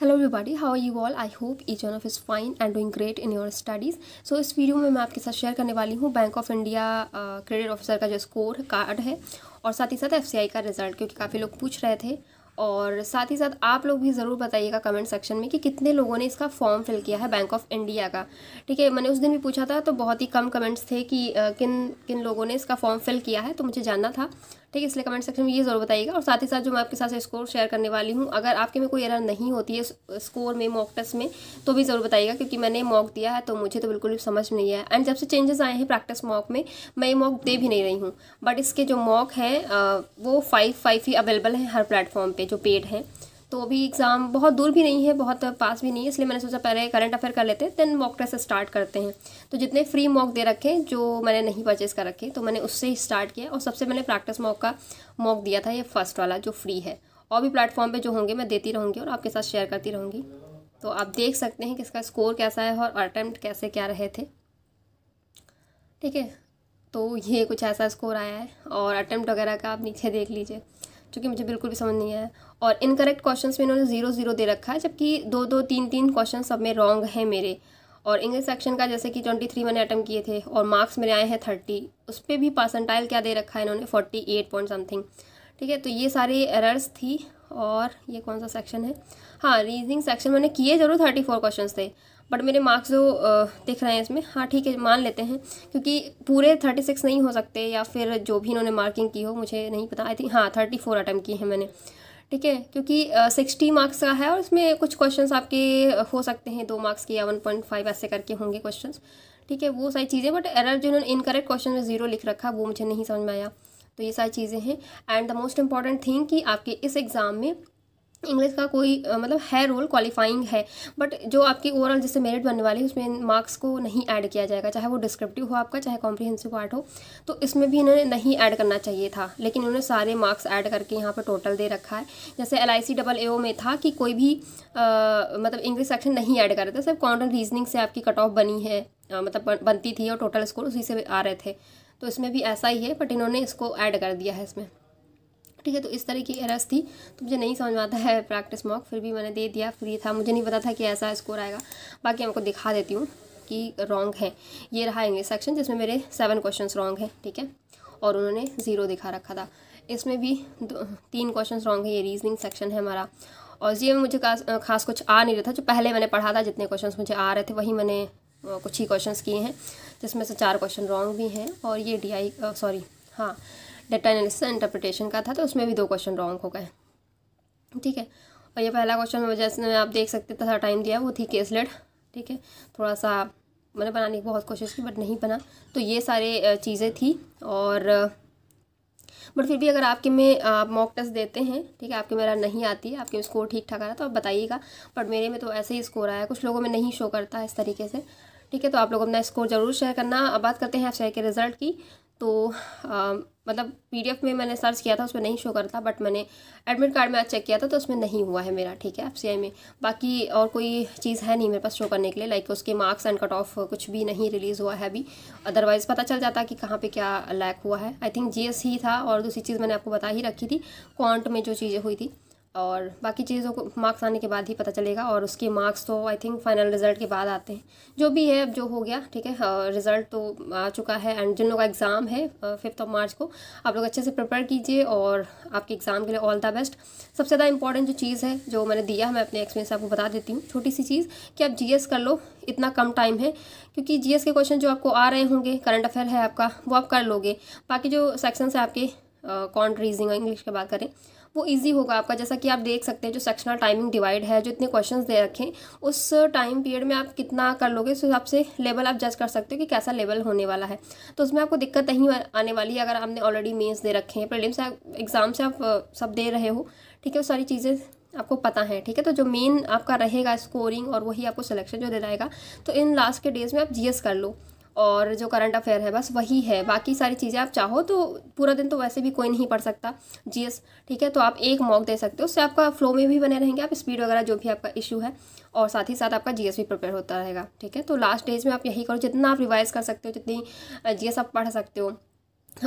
hello everybody how you all I hope each one of is fine and doing great in your studies so इस video में मैं आपके साथ share करने वाली हूँ bank of India credit officer का जो स्कोर कार्ड है और साथ ही साथ एफसीआई का रिजल्ट क्योंकि काफ़ी लोग पूछ रहे थे और साथ ही साथ आप लोग भी ज़रूर बताइएगा कमेंट सेक्शन में कि कितने लोगों ने इसका फॉर्म फिल किया है बैंक ऑफ इंडिया का ठीक है मैंने उस दिन भी पूछा था तो बहुत ही कम कमेंट्स थे कि किन किन लोगों ने इसका फॉर्म फिल किया है तो मुझे जानना था ठीक है इसलिए कमेंट सेक्शन में ये जरूर बताइएगा और साथ ही साथ जो मैं आपके साथ स्कोर शेयर करने वाली हूँ अगर आपके में कोई एरर नहीं होती है स्कोर में मॉक टेस्ट में तो भी ज़रूर बताइएगा क्योंकि मैंने मॉक दिया है तो मुझे तो बिल्कुल भी समझ नहीं आया एंड जब से चेंजेस आए हैं प्रैक्टिस मॉक में मैं ये मॉक दे भी नहीं रही हूँ बट इसके जो मॉक हैं वो फाइव फाइव ही अवेलेबल हैं हर प्लेटफॉर्म पर जो पेड हैं तो अभी एग्ज़ाम बहुत दूर भी नहीं है बहुत पास भी नहीं है इसलिए मैंने सोचा पहले करंट अफेयर कर लेते हैं देन मॉक टेस्ट स्टार्ट करते हैं तो जितने फ्री मॉक दे रखे जो मैंने नहीं परचेस कर रखे तो मैंने उससे ही स्टार्ट किया और सबसे मैंने प्रैक्टिस मॉक का मॉक दिया था ये फर्स्ट वाला जो फ्री है और भी प्लेटफॉर्म पर जो होंगे मैं देती रहूँगी और आपके साथ शेयर करती रहूँगी तो आप देख सकते हैं कि इसका स्कोर कैसा है और अटैम्प्ट कैसे क्या रहे थे ठीक है तो ये कुछ ऐसा स्कोर आया है और अटैम्प्ट वगैरह का आप नीचे देख लीजिए जो कि मुझे बिल्कुल भी समझ नहीं आया और इनकरेक्ट क्वेश्चन में इन्होंने ज़ीरो ज़ीरो दे रखा है जबकि दो दो तीन तीन क्वेश्चन सब में रॉन्ग हैं मेरे और इंग्लिश सेक्शन का जैसे कि ट्वेंटी थ्री मैंने अटैम्प किए थे और मार्क्स मेरे आए हैं थर्टी उस पर भी पर्सेंटाइल क्या दे रखा है इन्होंने फोर्टी एट पॉइंट समथिंग ठीक है तो ये सारे एरर्स थी और ये कौन सा सेक्शन है हाँ रीजनिंग सेक्शन मैंने किए जरूर थर्टी फोर क्वेश्चन थे बट मेरे मार्क्स जो तो, दिख रहे हैं इसमें हाँ ठीक है मान लेते हैं क्योंकि पूरे थर्टी सिक्स नहीं हो सकते या फिर जो भी इन्होंने मार्किंग की हो मुझे नहीं पता आई थिंक हाँ थर्टी फोर अटैम्प की है मैंने ठीक है क्योंकि सिक्सटी मार्क्स का है और इसमें कुछ क्वेश्चंस आपके हो सकते हैं दो मार्क्स के या वन पॉइंट फाइव ऐसे करके होंगे क्वेश्चन ठीक है वो सारी चीज़ें बट एरर जो इन्होंने इनकरेक्ट क्वेश्चन में ज़ीरो लिख रखा वो मुझे नहीं समझ में आया तो ये सारी चीज़ें हैं and the most important thing कि आपके इस एग्ज़ाम में इंग्लिश का कोई मतलब है रोल क्वालिफाइंग है बट जो आपकी ओवरऑल जैसे मेरिट बनने वाली है उसमें मार्क्स को नहीं ऐड किया जाएगा चाहे वो डिस्क्रिप्टिव हो आपका चाहे कॉम्प्रिहेंसिव पार्ट हो तो इसमें भी इन्होंने नहीं ऐड करना चाहिए था लेकिन इन्होंने सारे मार्क्स ऐड करके यहाँ पर टोटल दे रखा है जैसे एल डबल ए में था कि कोई भी आ, मतलब इंग्लिश सेक्शन नहीं ऐड कर रहा था सिर्फ कॉन्टन रीजनिंग से आपकी कट ऑफ बनी है आ, मतलब बनती थी और टोटल स्कोर उसी से आ रहे थे तो इसमें भी ऐसा ही है बट इन्होंने इसको ऐड कर दिया है इसमें ठीक है तो इस तरह की एरर्स थी तो मुझे नहीं समझ आता है प्रैक्टिस मॉक फिर भी मैंने दे दिया फ्री था मुझे नहीं पता था कि ऐसा स्कोर आएगा बाकी आपको दिखा देती हूँ कि रॉन्ग है ये रहा इंग्लिश सेक्शन जिसमें मेरे सेवन क्वेश्चन रॉन्ग हैं ठीक है और उन्होंने ज़ीरो दिखा रखा था इसमें भी तीन क्वेश्चन रॉन्ग है ये रीजनिंग सेक्शन है हमारा और ये मुझे खास, खास कुछ आ नहीं रहा था जो पहले मैंने पढ़ा था जितने क्वेश्चन मुझे आ रहे थे वही मैंने कुछ ही क्वेश्चन किए हैं जिसमें से चार क्वेश्चन रॉन्ग भी हैं और ये डी आई सॉरी हाँ डेटा एनालिसिस इंटरप्रिटेशन का था तो उसमें भी दो क्वेश्चन रॉन्ग हो गए ठीक है और ये पहला क्वेश्चन में जैसे आप देख सकते थोड़ा टाइम दिया वो थी केसलेट ठीक है थोड़ा सा मैंने बनाने की बहुत कोशिश की बट नहीं बना तो ये सारे चीज़ें थी और बट फिर भी अगर आपके में आप मॉक टेस्ट देते हैं ठीक है आपके मेरा नहीं आती है आपके स्कोर ठीक ठाक आ रहा है तो आप बताइएगा बट मेरे में तो ऐसे ही स्कोर आया कुछ लोगों में नहीं शो करता है इस तरीके से ठीक है तो आप लोग अपना स्कोर ज़रूर शेयर करना अब बात करते हैं आप शेयर के रिज़ल्ट की तो आ, मतलब पीडीएफ में मैंने सर्च किया था उसमें नहीं शो करता बट मैंने एडमिट कार्ड में आज चेक किया था तो उसमें नहीं हुआ है मेरा ठीक है एफ में बाकी और कोई चीज़ है नहीं मेरे पास शो करने के लिए लाइक उसके मार्क्स एंड कट ऑफ कुछ भी नहीं रिलीज़ हुआ है अभी अदरवाइज़ पता चल जाता कि कहाँ पर क्या लैक हुआ है आई थिंक जी ही था और दूसरी चीज़ मैंने आपको बता ही रखी थी क्वांट में जो चीज़ें हुई थी और बाकी चीज़ों को मार्क्स आने के बाद ही पता चलेगा और उसके मार्क्स तो आई थिंक फाइनल रिजल्ट के बाद आते हैं जो भी है अब जो हो गया ठीक है रिजल्ट तो आ चुका है एंड जिन लोगों का एग्ज़ाम है फिफ्थ ऑफ मार्च को आप लोग अच्छे से प्रिपेयर कीजिए और आपके एग्ज़ाम के लिए ऑल द बेस्ट सबसे ज़्यादा इंपॉर्टेंट जो चीज़ है जो मैंने दिया मैं अपने एक्सपीरियंस आपको बता देती हूँ छोटी सी चीज़ कि आप जी कर लो इतना कम टाइम है क्योंकि जी के क्वेश्चन जो आपको आ रहे होंगे करंट अफेयर है आपका वो आप कर लोगे बाकी जो सेक्शन है आपके कॉन्ट और इंग्लिश की बात करें वो ईजी होगा आपका जैसा कि आप देख सकते हैं जो सेक्शनल टाइमिंग डिवाइड है जो इतने क्वेश्चन दे रखें उस टाइम पीरियड में आप कितना कर लोगे उस हिसाब से लेवल आप जज कर सकते हो कि कैसा लेवल होने वाला है तो उसमें आपको दिक्कत नहीं आने वाली है अगर आपने ऑलरेडी मेन्स दे रखे हैं प्रिलिम्स एग्ज़ाम से आप सब दे रहे हो ठीक है वो सारी चीज़ें आपको पता है ठीक है तो जो मेन आपका रहेगा स्कोरिंग और वही आपको सिलेक्शन जो दे जाएगा तो इन लास्ट के डेज़ में आप जीएस कर लो और जो करंट अफेयर है बस वही है बाकी सारी चीज़ें आप चाहो तो पूरा दिन तो वैसे भी कोई नहीं पढ़ सकता जीएस ठीक है तो आप एक मॉक दे सकते हो उससे आपका फ्लो में भी बने रहेंगे आप स्पीड वगैरह जो भी आपका इशू है और साथ ही साथ आपका जीएस भी प्रिपेयर होता रहेगा ठीक है तो लास्ट डेज में आप यही करो जितना आप रिवाइज कर सकते हो जितनी जी आप पढ़ सकते हो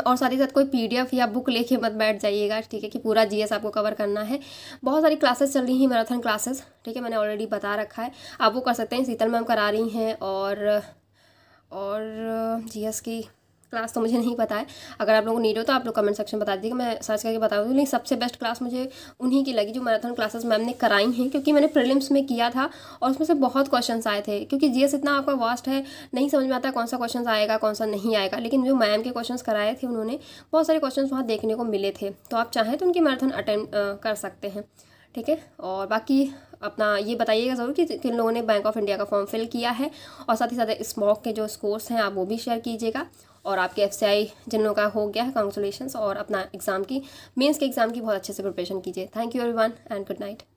और साथ ही साथ कोई पीडीएफ या बुक लेके मत बैठ जाइएगा ठीक है कि पूरा जीएस आपको कवर करना है बहुत सारी क्लासेस चल रही हैं मैराथन क्लासेस ठीक है मैंने ऑलरेडी बता रखा है आप वो कर सकते हैं शीतल मैम करा रही हैं और और जीएस की क्लास तो मुझे नहीं पता है अगर आप लोगों को नीड हो तो आप लोग कमेंट सेक्शन बता दीजिए मैं सर्च करके बता दूँ लेकिन सबसे बेस्ट क्लास मुझे उन्हीं की लगी जो मैराथन क्लासेस मैम ने कराई हैं क्योंकि मैंने प्रीलिम्स में किया था और उसमें से बहुत क्वेश्चन आए थे क्योंकि जीएस इतना आपका वास्ट है नहीं समझ में आता कौन सा क्वेश्चन आएगा कौन सा नहीं आएगा लेकिन जो मैम के क्वेश्चन कराए थे उन्होंने बहुत सारे क्वेश्चन वहाँ देखने को मिले थे तो आप चाहें तो उनकी मैराथन अटेंड कर सकते हैं ठीक है और बाकी अपना ये बताइएगा ज़रूर कि किन लोगों ने बैंक ऑफ इंडिया का फॉर्म फिल किया है और साथ ही साथ स्मॉक के जो स्कोर्स हैं आप वो भी शेयर कीजिएगा और आपके एफ जिन लोगों का हो गया है कॉन्ग्रेचुलेशन और अपना एग्ज़ाम की मेन्स के एग्ज़ाम की बहुत अच्छे से प्रिपरेशन कीजिए thank you every and good night